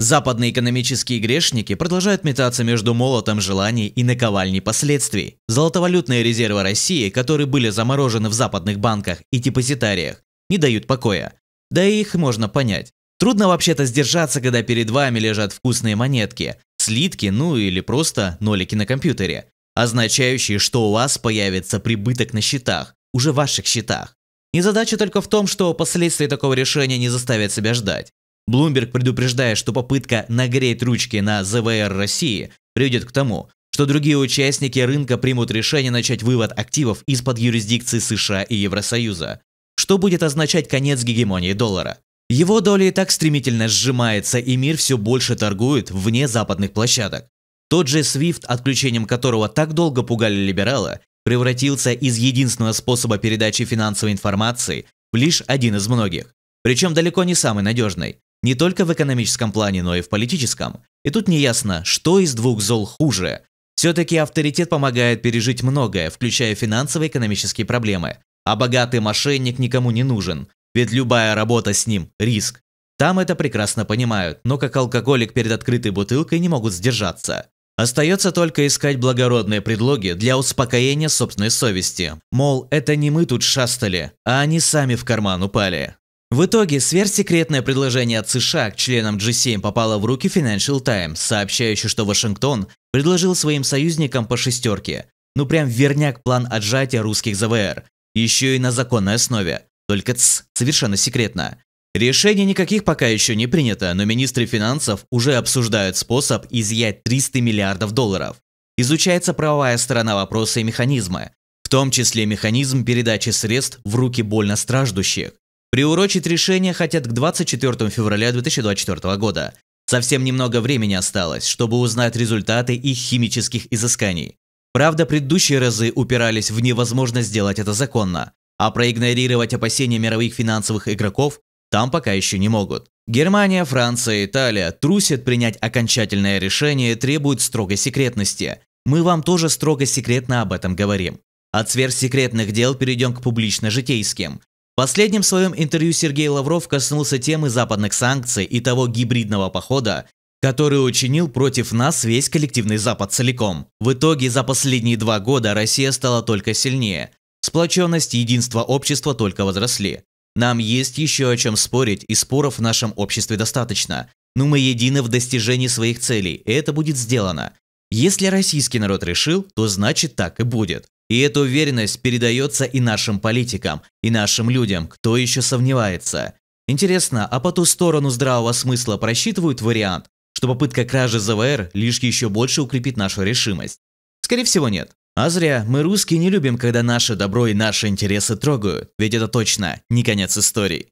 Западные экономические грешники продолжают метаться между молотом желаний и наковальней последствий. Золотовалютные резервы России, которые были заморожены в западных банках и депозитариях, не дают покоя. Да и их можно понять. Трудно вообще-то сдержаться, когда перед вами лежат вкусные монетки, слитки, ну или просто нолики на компьютере, означающие, что у вас появится прибыток на счетах, уже ваших счетах. И задача только в том, что последствия такого решения не заставят себя ждать. Блумберг предупреждает, что попытка нагреть ручки на ЗВР России приведет к тому, что другие участники рынка примут решение начать вывод активов из-под юрисдикции США и Евросоюза, что будет означать конец гегемонии доллара. Его доля и так стремительно сжимается, и мир все больше торгует вне западных площадок. Тот же SWIFT, отключением которого так долго пугали либералы, превратился из единственного способа передачи финансовой информации в лишь один из многих, причем далеко не самый надежный. Не только в экономическом плане, но и в политическом. И тут неясно, что из двух зол хуже. Все-таки авторитет помогает пережить многое, включая финансово-экономические проблемы. А богатый мошенник никому не нужен, ведь любая работа с ним – риск. Там это прекрасно понимают, но как алкоголик перед открытой бутылкой не могут сдержаться. Остается только искать благородные предлоги для успокоения собственной совести. Мол, это не мы тут шастали, а они сами в карман упали. В итоге сверхсекретное предложение от США к членам G7 попало в руки Financial Times, сообщающий, что Вашингтон предложил своим союзникам по шестерке. Ну прям верняк план отжатия русских ЗВР. Еще и на законной основе. Только ц, совершенно секретно. Решений никаких пока еще не принято, но министры финансов уже обсуждают способ изъять 300 миллиардов долларов. Изучается правовая сторона вопроса и механизмы, в том числе механизм передачи средств в руки больно страждущих. Приурочить решение хотят к 24 февраля 2024 года. Совсем немного времени осталось, чтобы узнать результаты их химических изысканий. Правда, предыдущие разы упирались в невозможность сделать это законно, а проигнорировать опасения мировых финансовых игроков там пока еще не могут. Германия, Франция, Италия трусят принять окончательное решение и требуют строгой секретности. Мы вам тоже строго секретно об этом говорим. От сверхсекретных дел перейдем к публично-житейским последнем своем интервью Сергей Лавров коснулся темы западных санкций и того гибридного похода, который учинил против нас весь коллективный Запад целиком. В итоге за последние два года Россия стала только сильнее. Сплоченность и единство общества только возросли. Нам есть еще о чем спорить, и споров в нашем обществе достаточно. Но мы едины в достижении своих целей, и это будет сделано. Если российский народ решил, то значит так и будет. И эта уверенность передается и нашим политикам, и нашим людям, кто еще сомневается. Интересно, а по ту сторону здравого смысла просчитывают вариант, что попытка кражи ЗВР лишь еще больше укрепит нашу решимость? Скорее всего нет. А зря, мы русские не любим, когда наше добро и наши интересы трогают, ведь это точно не конец истории.